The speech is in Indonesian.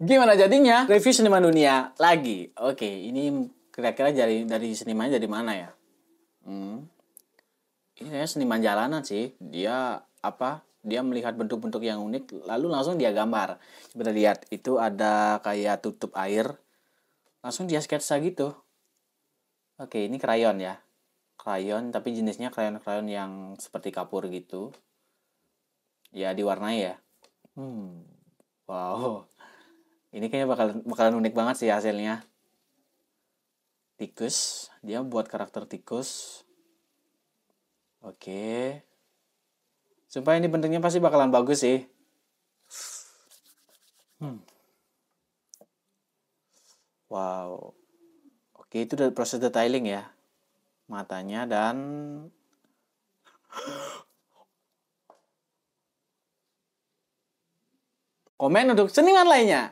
Gimana jadinya? Review seniman dunia lagi. Oke, ini kira-kira dari dari senimannya dari mana ya? Hmm. Ini seniman jalanan sih. Dia apa? Dia melihat bentuk-bentuk yang unik lalu langsung dia gambar. Coba lihat, itu ada kayak tutup air. Langsung dia sketsa gitu. Oke, ini krayon ya. Krayon tapi jenisnya krayon-krayon yang seperti kapur gitu. Ya diwarnai ya. Hmm. Wow ini kayaknya bakalan bakalan unik banget sih hasilnya. Tikus, dia buat karakter tikus. Oke. Sumpah ini bentuknya pasti bakalan bagus sih. Hmm. Wow. Oke, itu udah proses detailing ya. Matanya dan komen untuk seniman lainnya.